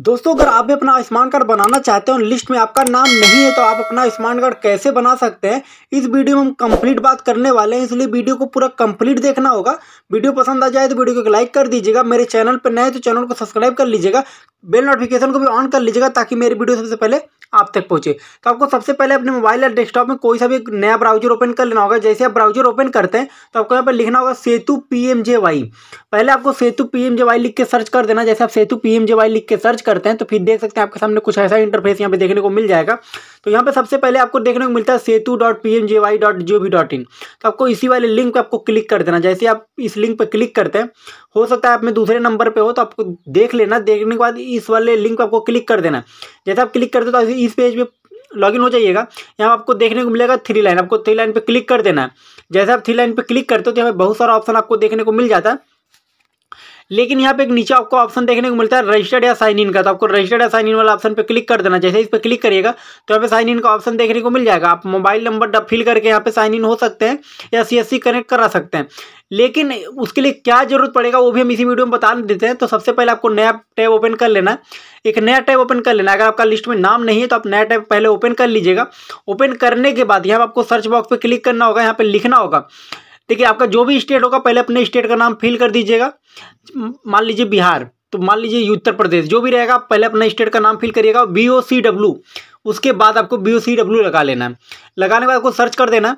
दोस्तों अगर आप भी अपना आयुष्मान कार्ड बनाना चाहते हो लिस्ट में आपका नाम नहीं है तो आप अपना आयुष्मान कार्ड कैसे बना सकते हैं इस वीडियो में हम कंप्लीट बात करने वाले हैं इसलिए वीडियो को पूरा कंप्लीट देखना होगा वीडियो पसंद आ जाए तो वीडियो को लाइक कर दीजिएगा मेरे चैनल पर नए तो चैनल को सब्सक्राइब कर लीजिएगा बेल नोटिफिकेशन को भी ऑन कर लीजिएगा ताकि मेरी वीडियो सबसे पहले आप तक पहुंचे तो आपको सबसे पहले अपने मोबाइल या डेस्कटॉप में कोई सा भी नया ब्राउजर ओपन कर लेना होगा जैसे आप ब्राउजर ओपन करते हैं तो आपको यहाँ पर लिखना होगा सेतु पी पहले आपको सेतु पी लिख के सर्च कर देना जैसे आप सेतु पी लिख के सर्च करते हैं तो फिर देख सकते हैं आपके सामने कुछ ऐसा इंटरफेस यहाँ पे देखने को मिल जाएगा तो यहाँ पे सबसे पहले आपको देखने को मिलता है Setu dot P M J Y dot G O V dot in तो आपको इसी वाले लिंक पे आपको क्लिक कर देना जैसे आप इस लिंक पे क्लिक करते हैं हो सकता है आप में दूसरे नंबर पर हो तो आपको देख लेना देखने के बाद इस वाले लिंक पर आपको क्लिक कर देना जैसे आप क्लिक करते हो तो इस पेज पर लॉगिन हो जाइएगा यहाँ आपको देखने को मिलेगा थ्री लाइन आपको थ्री लाइन पर क्लिक कर देना है जैसे आप थ्री लाइन पर क्लिक करते हो तो यहाँ पर बहुत सारा ऑप्शन आपको देखने को मिल जाता है लेकिन यहाँ पे एक नीचे आपको ऑप्शन देखने को मिलता है रजिस्टर्ड या साइन इन का तो आपको रजिस्टर्ड या साइन इन वाला ऑप्शन पे क्लिक कर देना जैसे इस पर क्लिक करिएगा तो यहाँ पे साइन इन का ऑप्शन देखने को मिल जाएगा आप मोबाइल नंबर फिल करके यहाँ पे साइन इन हो सकते हैं या सी कनेक्ट करा सकते हैं लेकिन उसके लिए क्या जरूरत पड़ेगा वो भी हम इसी वीडियो में बता देते हैं तो सबसे पहले आपको नया टैब ओपन कर लेना एक नया टैब ओपन कर लेना अगर आपका लिस्ट में नाम नहीं है तो आप नया टैब पहले ओपन कर लीजिएगा ओपन करने के बाद यहाँ आपको सर्च बॉक्स पर क्लिक करना होगा यहाँ पर लिखना होगा देखिए आपका जो भी स्टेट होगा पहले अपने स्टेट का नाम फिल कर दीजिएगा मान लीजिए बिहार तो मान लीजिए उत्तर प्रदेश जो भी रहेगा पहले अपने स्टेट का नाम फिल करिएगा बी ओ सी डब्ल्यू उसके बाद आपको बी ओ सी डब्ल्यू लगा लेना है लगाने के बाद आपको सर्च कर देना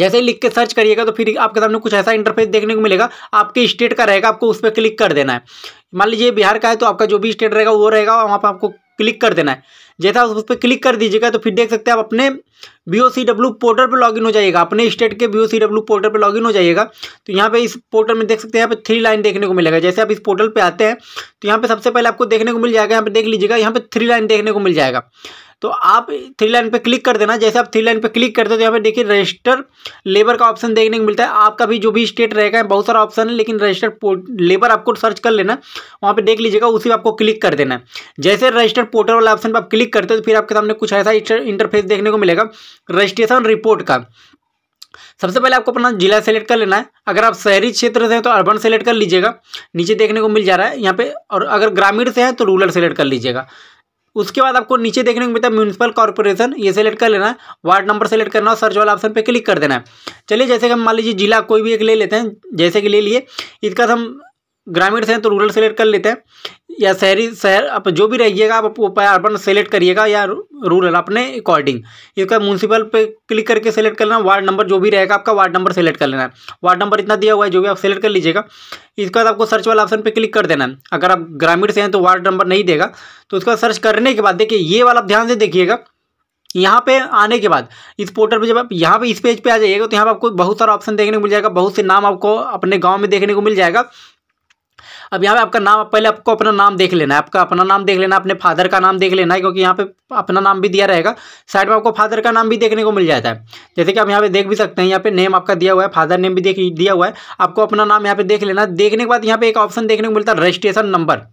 जैसे ही लिख के सर्च करिएगा तो फिर आपके सामने कुछ ऐसा इंटरफेस देखने को मिलेगा आपके स्टेट का रहेगा आपको उस पर क्लिक कर देना है मान लीजिए बिहार का है तो आपका जो भी स्टेट रहेगा वो रहेगा वहाँ पर आपको क्लिक कर देना है जैसा उस पर क्लिक कर दीजिएगा तो फिर देख सकते हैं आप अपने B O C W portal पर लॉगिन हो जाएगा अपने स्टेट के B O C W portal पर लॉगिन हो जाइएगा तो यहाँ पे इस पोर्टल में देख सकते हैं यहाँ पे थ्री लाइन देखने को मिलेगा जैसे आप इस पोर्टल पर आते हैं तो यहाँ पे सबसे पहले आपको देखने को मिल जाएगा यहाँ पे देख लीजिएगा यहाँ पे थ्री लाइन देखने को मिल जाएगा तो आप थ्री लाइन पे क्लिक कर देना जैसे आप थ्री लाइन पे क्लिक करते हो तो यहाँ पे देखिए रजिस्टर लेबर का ऑप्शन देखने को मिलता है आपका भी जो भी स्टेट रहेगा बहुत सारा ऑप्शन है लेकिन रजिस्टर लेबर आपको सर्च कर लेना वहाँ पर देख लीजिएगा उसी पर आपको क्लिक कर देना जैसे रजिस्टर पोर्टल वाला ऑप्शन पर आप क्लिक करते हो तो फिर आपके सामने कुछ ऐसा इंटरफेस देखने को मिलेगा रजिस्ट्रेशन रिपोर्ट का सबसे पहले आपको अपना जिला सेलेक्ट कर लेना है अगर आप शहरी क्षेत्र से हैं तो अर्बन सेलेक्ट कर लीजिएगा नीचे देखने को मिल जा रहा है यहाँ पे और अगर ग्रामीण से हैं तो रूरल सेलेक्ट कर लीजिएगा उसके बाद आपको नीचे देखने को मिलता है म्यूनसिपल कॉर्पोरेशन ये सेलेक्ट कर लेना है वार्ड नंबर सेलेक्ट करना है सर्च वाला ऑप्शन पर क्लिक कर देना है चलिए जैसे कि हम मान लीजिए जिला कोई भी एक ले लेते हैं जैसे कि ले लिए इसका हम ग्रामीण से हैं तो रूरल सेलेक्ट कर लेते हैं या शहरी शहर आप जो भी रहिएगा आप अर्बन सेलेक्ट करिएगा या रूरल अपने अकॉर्डिंग इसका म्यूनसिपल पे क्लिक करके सेलेक्ट कर लेना वार्ड नंबर जो भी रहेगा आपका वार्ड नंबर सेलेक्ट कर लेना है वार्ड नंबर इतना दिया हुआ है जो भी आप सेलेक्ट कर लीजिएगा इसके बाद तो आपको सर्च वाला ऑप्शन पर क्लिक कर देना है अगर आप ग्रामीण से हैं तो वार्ड नंबर नहीं देगा तो उसका सर्च करने के बाद देखिए ये वाला ध्यान से देखिएगा यहाँ पे आने के बाद इस पोर्टल पे जब आप यहाँ पे इस पेज पे आ जाइएगा तो यहाँ पे आपको बहुत सारा ऑप्शन देखने को मिल जाएगा बहुत से नाम आपको अपने गांव में देखने को मिल जाएगा अब यहाँ पे आपका नाम पहले आपको अपना नाम देख लेना है आपका अपना नाम देख लेना अपने फादर का नाम देख लेना है क्योंकि यहाँ पे अपना नाम भी दिया रहेगा साइड में आपको फादर का नाम भी देखने को मिल जाता है जैसे कि आप यहाँ पे देख भी सकते हैं यहाँ पे नेम आपका दिया हुआ है फादर नेम भी देख दिया हुआ है आपको अपना नाम यहाँ पे देख लेना देखने के बाद यहाँ पे एक ऑप्शन देखने को मिलता है रजिस्ट्रेशन नंबर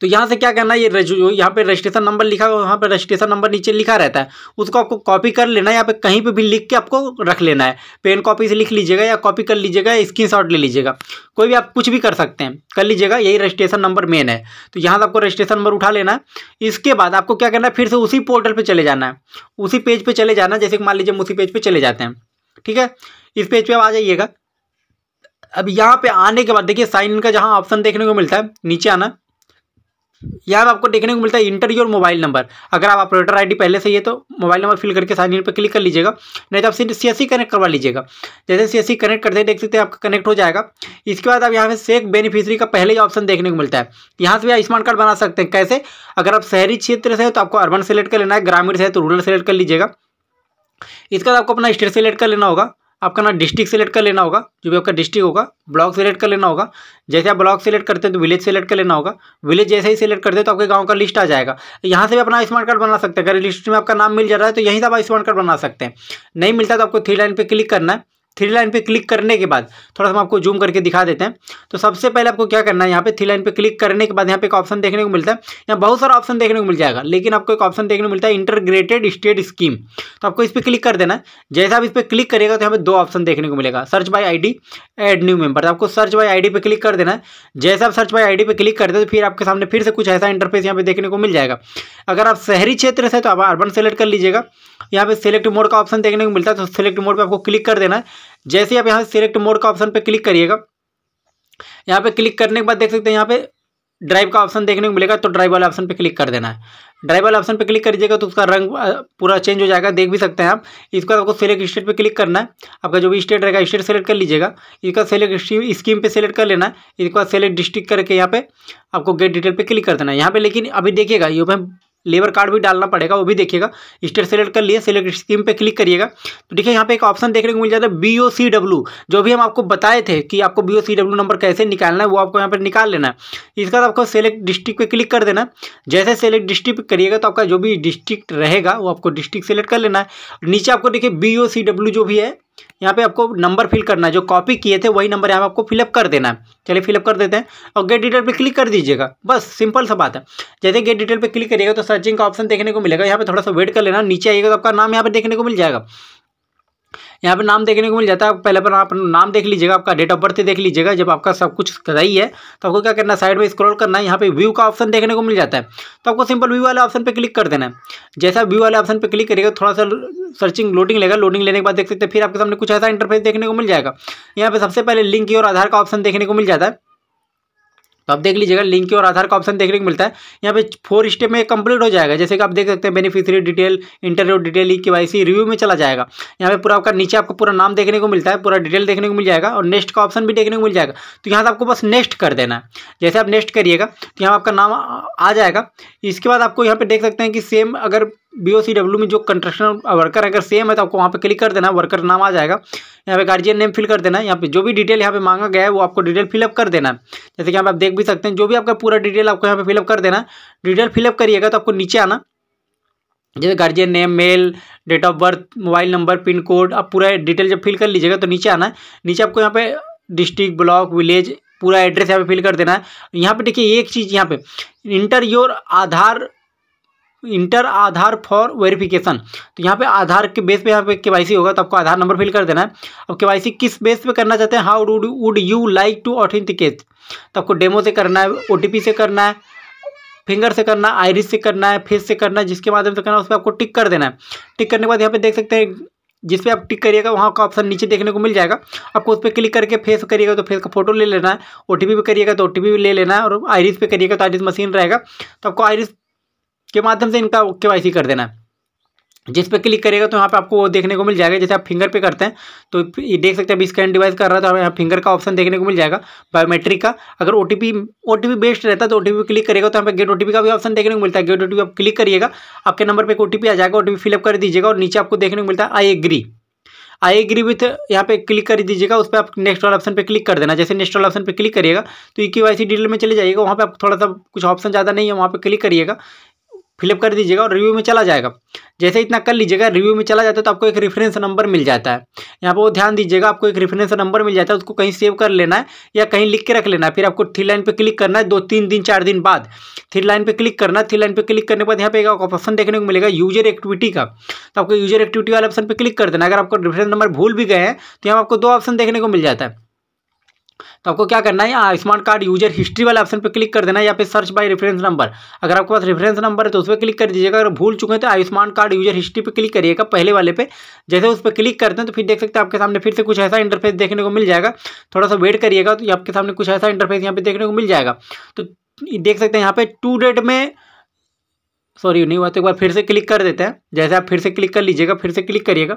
तो यहाँ से क्या करना है ये यहाँ पे रजिस्ट्रेशन नंबर लिखा हुआ पे रजिस्ट्रेशन नंबर नीचे लिखा रहता है उसको आपको कॉपी कर लेना है यहाँ पे कहीं पे भी लिख के आपको रख लेना है पेन कॉपी से लिख लीजिएगा या कॉपी कर लीजिएगा स्क्रीन शॉट ले लीजिएगा कोई भी आप कुछ भी कर सकते हैं कर लीजिएगा यही रजिस्ट्रेशन नंबर मेन है तो यहाँ से आपको रजिस्ट्रेशन नंबर उठा लेना है इसके बाद आपको क्या करना है फिर से उसी पोर्टल पर चले जाना है उसी पेज पर चले जाना जैसे कि मान लीजिए हम उसी पेज पर चले जाते हैं ठीक है इस पेज पर आप आ जाइएगा अब यहाँ पे आने के बाद देखिए साइन इन का जहाँ ऑप्शन देखने को मिलता है नीचे आना यहाँ तो आपको देखने को मिलता है इंटर योर मोबाइल नंबर अगर आप ऑपरेटर आईडी पहले से ही है तो मोबाइल नंबर फिल करके साइन इन पर क्लिक कर लीजिएगा नहीं तो आप सिर्फ सी कनेक्ट करवा लीजिएगा जैसे सी एस सी कनेक्ट करते हैं देख सकते हैं आपका कनेक्ट हो जाएगा इसके बाद आप यहाँ पे सेक बेनिफिशरी का पहले ही ऑप्शन देखने को मिलता है यहाँ से भी आयुष्मान कार्ड बना सकते हैं कैसे अगर आप शहरी क्षेत्र से है तो आपको अर्बन सेलेक्ट कर लेना है ग्रामीण से है तो रूरल सेलेक्ट कर लीजिएगा इसके बाद आपको अपना स्टेट सेलेक्ट कर लेना होगा आपका ना डिस्ट्रिक्ट सेलेक्ट कर लेना होगा जो भी आपका डिस्ट्रिक्ट होगा ब्लॉक सेलेक्ट कर लेना होगा जैसे आप ब्लॉक सेलेक्ट करते हैं तो विलेज सेलेक्ट कर लेना होगा विलेज जैसे ही सेलेक्ट करते हैं तो आपके गांव का लिस्ट आ जाएगा यहाँ से भी अपना स्मार्ट कार्ड बना सकते हैं अगर लिस्ट में आपका नाम मिल जा रहा है तो यहीं से आप स्मार्ट कार्ड बना सकते हैं नहीं मिलता तो आपको थ्री लाइन पर क्लिक करना है थ्री लाइन पे क्लिक करने के बाद थोड़ा सा हम आपको जूम करके दिखा देते हैं तो सबसे पहले आपको क्या करना है यहाँ पे थ्री लाइन पे क्लिक करने के बाद यहाँ पे एक ऑप्शन देखने को मिलता है यहाँ बहुत सारा ऑप्शन देखने को मिल जाएगा लेकिन आपको एक ऑप्शन देखने को मिलता है इंटरग्रेटेड स्टेट स्कीम तो आपको इस पर क्लिक कर देना है जैसे आप इस पर क्लिक करिएगा तो यहाँ पे दो ऑप्शन देखने को मिलेगा search by I add new member आपको सर्च बाई आई पे क्लिक कर देना है जैसे आप search by I D click करते दे तो फिर आपके सामने फिर से कुछ ऐसा इंटरफेस यहाँ पे देखने को मिल जाएगा अगर आप शहरी क्षेत्र से तो आप अर्बन सेलेक्ट कर लीजिएगा यहाँ पे सेलेक्ट मोड का ऑप्शन देखने को मिलता है तो सेलेक्ट मोड पर आपको क्लिक कर देना है जैसे आप यहाँ से सिलेक्ट मोड का ऑप्शन पर क्लिक करिएगा यहाँ पे क्लिक करने के बाद देख सकते हैं यहाँ पे ड्राइव का ऑप्शन देखने को मिलेगा तो ड्राइव वाले ऑप्शन पे क्लिक कर देना है ड्राइव वाले ऑप्शन पे क्लिक कर दीजिएगा तो उसका रंग पूरा चेंज हो जाएगा देख भी सकते हैं आप इसके बाद आपको सेलेक्ट स्टेट पे क्लिक करना है आपका जो भी स्टेट रहेगा स्टेट सेलेक्ट कर लीजिएगा इसका सेलेक्ट स्कीम पे सेलेक्ट कर लेना है इसके बाद सेलेक्ट डिस्ट्रिक्ट करके यहाँ पे आपको गेट डिटेल पर क्लिक कर देना है यहाँ पर लेकिन अभी देखिएगा ये लेबर कार्ड भी डालना पड़ेगा वो भी देखिएगा स्टेट सेलेक्ट कर लिए सेलेक्ट स्कीम पे क्लिक करिएगा तो देखिए यहाँ पे एक ऑप्शन देखने को मिल जाता है बी ओ सी डब्ल्यू जो भी हम आपको बताए थे कि आपको B O C W number कैसे निकालना है वो आपको यहाँ पर निकाल लेना है इसके बाद आपको सेलेक्ट डिस्ट्रिक्ट पे क्लिक कर देना जैसे सेलेक्ट डिस्ट्रिक्ट करिएगा तो आपका जो भी डिस्ट्रिक्ट रहेगा वो आपको डिस्ट्रिक्ट सेलेक्ट कर लेना है नीचे आपको देखिए बी ओ सी डब्ल्यू जो भी है यहाँ पे आपको नंबर फिल करना है जो कॉपी किए थे वही नंबर यहाँ पे आपको फिलअप कर देना है चलिए फिलअप कर देते हैं और गेट डिटेल पे क्लिक कर दीजिएगा बस सिंपल सा बात है जैसे गेट डिटेल पे क्लिक करिएगा तो सर्चिंग का ऑप्शन देखने को मिलेगा यहाँ पे थोड़ा सा वेट कर लेना नीचे आइएगा तो आपका नाम यहाँ पे देखने को मिल जाएगा यहाँ पर नाम देखने को मिल जाता है पहले पर आप नाम देख लीजिएगा आपका डेट ऑफ बर्थ देख लीजिएगा जब आपका सब कुछ सही है तो आपको क्या करना साइड में स्क्रॉल करना है यहाँ पे व्यू का ऑप्शन देखने को मिल जाता है तो आपको सिंपल व्यू वाले ऑप्शन पर क्लिक कर देना है जैसा व्यू वाले ऑप्शन पर क्लिक करेगा थोड़ा सा सर्चिंग लोडिंग लेगा लोडिंग लेने के बाद देख सकते हैं फिर आपके सामने कुछ ऐसा इंटरफेस देखने को मिल जाएगा यहाँ पर सबसे पहले लिंक और आधार का ऑप्शन देखने को मिल जाता है तो आप देख लीजिएगा लिंक के और आधार का ऑप्शन देखने को मिलता है यहाँ पे फोर स्टेप में कंप्लीट हो जाएगा जैसे कि आप देख सकते हैं beneficiary detail interview detail E K Y सी रिव्यू में चला जाएगा यहाँ पे पूरा आपका नीचे आपको पूरा नाम देखने को मिलता है पूरा डिटेल देखने को मिल जाएगा और नेक्स्ट का ऑप्शन भी देखने को मिल जाएगा तो यहाँ से आपको बस नेक्स्ट कर देना है जैसे आप नेक्स्ट करिएगा तो यहाँ आपका नाम आ जाएगा इसके बाद आपको यहाँ पर देख सकते हैं कि सेम अगर बी ओ सी डब्ल्यू में जो कंस्ट्रक्शन वर्कर है अगर सेम है तो आपको वहाँ पे क्लिक कर देना वर्कर नाम आ जाएगा यहाँ पे गार्जियन नेम फिल कर देना है यहाँ पे जो भी डिटेल यहाँ पे मांगा गया है वो आपको डिटेल फिलअप कर देना है जैसे कि यहाँ पे आप देख भी सकते हैं जो भी आपका पूरा डिटेल आपको यहाँ पे फिलअप कर देना डिटेल फिलअप करिएगा तो आपको नीचे आना जैसे guardian name male date of birth mobile number pin code आप पूरा डिटेल जब फिल कर लीजिएगा तो नीचे आना नीचे आपको यहाँ पे डिस्ट्रिक्ट ब्लॉक विलेज पूरा एड्रेस यहाँ पे फिल कर देना है यहाँ पे देखिए एक चीज़ यहाँ पे enter your Aadhaar enter Aadhaar for verification तो यहाँ पे आधार के बेस पे यहाँ पे केवाईसी होगा तो आपको आधार नंबर फिल कर देना है अब केवाईसी किस बेस पे करना चाहते हैं how do would you like to authenticate तो आपको डेमो से करना है ओटीपी से करना है फिंगर से करना आईरिस से करना है फेस से करना है जिसके माध्यम से करना है उस पर आपको टिक कर देना है टिक करने के बाद यहाँ पे देख सकते हैं जिस पे आप टिक करिएगा वहाँ का ऑप्शन नीचे देखने को मिल जाएगा आपको उस पर क्लिक करके फेस करिएगा तो फेस का फोटो ले लेना है ओ टी पे करिएगा तो ओ टी भी ले लेना है और आइरिस पे करिएगा तो आइरिस मशीन रहेगा तो आपको आयरिस के माध्यम से इनका के कर देना है जिस पे क्लिक करेगा तो यहाँ पे आपको वो देखने को मिल जाएगा जैसे आप फिंगर पे करते हैं तो ये देख सकते हैं स्कैन डिवाइस कर रहा है तो यहाँ फिंगर का ऑप्शन देखने को मिल जाएगा बायोमेट्रिक का अगर ओ टी बेस्ड रहता है तो ओ टी क्लिक करेगा तो यहाँ पे गेट ओ का भी ऑप्शन देखने को मिलता है गेट ओ आप क्लिक करिएगा आपके नंबर पर एक ओ आ जाएगा ओ फिलअप कर दीजिएगा और नीचे आपको देखने को मिलता है I agree I agree with यहाँ पे क्लिक कर दीजिएगा उस पर आप नेक्स्ट वाला ऑप्शन पे क्लिक कर देना जैसे नेक्स्ट वाला ऑप्शन पे क्लिक करिएगा तो ई के वाई सी डिटेल में चले जाइएगा वहाँ पे आप थोड़ा सा कुछ ऑप्शन ज़्यादा नहीं है वहाँ पे क्लिक करिएगा फिलअप कर दीजिएगा और रिव्यू में चला जाएगा जैसे इतना कर लीजिएगा रिव्यू में चला जाता है तो आपको एक रेफरेंस नंबर मिल जाता है यहाँ पर वो ध्यान दीजिएगा आपको एक रेफरेंस नंबर मिल जाता है उसको कहीं सेव कर लेना है या कहीं लिख के रख लेना है फिर आपको थ्री लाइन पर क्लिक करना है दो तीन दिन चार दिन बाद थ्री लाइन पर क्लिक करना है थ्री लाइन पर क्लिक करने के बाद यहाँ पे एक ऑप्शन देखने को मिलेगा यूजर एक्टिविटी का तो आपको यूजर एक्टिविटी वाले ऑप्शन पर क्लिक कर देना अगर आपको रेफरेंस नंबर भूल भी गए हैं तो यहाँ आपको दो ऑप्शन देखने को मिल जाता है तो आपको क्या करना है आयुष्मान कार्ड यूजर हिस्ट्री वाले ऑप्शन पर क्लिक कर देना है या फिर सर्च बाय रेफरेंस नंबर अगर आपके पास रेफरेंस नंबर है तो उस पर क्लिक कर दीजिएगा अगर भूल चुके हैं तो आयुष्मान कार्ड यूजर हिस्ट्री पर क्लिक करिएगा पहले वाले पे जैसे उस पर क्लिक करते हैं तो फिर देख सकते हैं आपके सामने फिर से कुछ ऐसा इंटरफेस देखने को मिल जाएगा थोड़ा सा वेट करिएगा तो आपके सामने कुछ ऐसा इंटरफेस यहाँ पे देखने को मिल जाएगा तो देख सकते हैं यहाँ पे टू डेट में सॉरी नहीं हुआ तो एक बार फिर से क्लिक कर देते हैं जैसे आप फिर से क्लिक कर लीजिएगा फिर से क्लिक करिएगा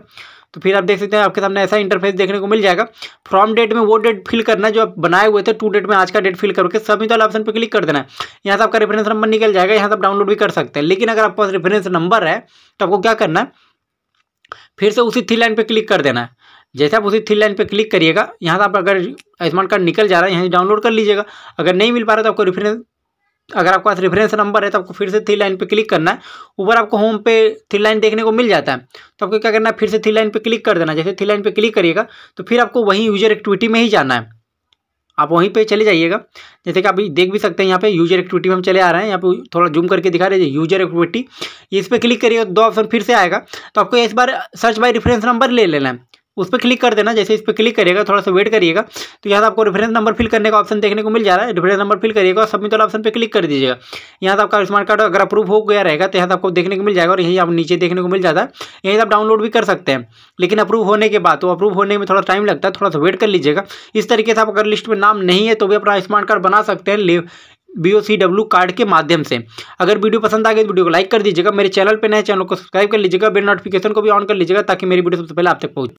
तो फिर आप देख सकते हैं आपके सामने ऐसा इंटरफेस देखने को मिल जाएगा फ्रॉम डेट में वो डेट फिल करना है जो आप बनाए हुए थे टू डेट में आज का डेट फिल करके सभी वाला ऑप्शन पर क्लिक कर देना है यहाँ से आपका रेफरेंस नंबर निकल जाएगा यहाँ से आप डाउनलोड भी कर सकते हैं लेकिन अगर आपके पास रेफरेंस नंबर है तो आपको क्या करना है फिर से उसी थ्री लाइन पर क्लिक कर देना है जैसे आप उसी थ्री लाइन पर क्लिक करिएगा यहाँ से आप अगर आयुष्मान कार्ड निकल जा रहा है यहाँ से डाउनलोड कर लीजिएगा अगर नहीं मिल पा रहा तो आपको रेफरेंस अगर आपके पास रेफरेंस नंबर है तो आपको फिर से थ्री लाइन पे क्लिक करना है ऊपर आपको होम पे थ्री लाइन देखने को मिल जाता है तो आपको क्या करना है फिर से थ्री लाइन पे क्लिक कर देना जैसे थ्री लाइन पे क्लिक करिएगा तो फिर आपको वहीं यूजर एक्टिविटी में ही जाना है आप वहीं पे चले जाइएगा जैसे कि आप देख भी सकते हैं यहाँ पे यूजर एक्टिविटी में हम चले आ रहे हैं यहाँ पे थोड़ा जूम करके दिखा रहे हैं यूजर एक्टिविटी इस पर क्लिक करिएगा दो ऑप्शन फिर से आएगा तो आपको इस बार सर्च बाई रेफरेंस नंबर ले लेना है उस पर क्लिक कर देना जैसे इस पर क्लिक करिएगा थोड़ा सा वेट करिएगा तो यहाँ से तो आपको रेफरेंस नंबर फिल करने का ऑप्शन देखने को मिल जा रहा है रेफरेंस नंबर फिल करिएगा और सबमिट वाला ऑप्शन पर क्लिक कर दीजिएगा यहाँ से तो आपका स्मार्ट कार्ड अगर अप्रूव हो गया रहेगा तो यहाँ से तो आपको देखने को मिल जाएगा और यही आप नीचे देखने को मिल जाता है यहीं आप डाउनलोड भी कर सकते हैं लेकिन अप्रूव होने के बाद तो अप्रूव होने में थोड़ा टाइम लगता है थोड़ा सा वेट कर लीजिएगा इस तरीके से आप अगर लिस्ट में नाम नहीं है तो भी अपना स्मार्ट कार्ड बना सकते हैं B O C W card के माध्यम से अगर वीडियो पसंद आ गई तो वीडियो को लाइक कर दीजिएगा मेरे चैनल पर नए चैनल को सब्सक्राइब कर लीजिएगा बेल नोटिफिकेशन को भी ऑन कर लीजिएगा ताकि मेरी वीडियो सबसे पहले आप तक पहुँच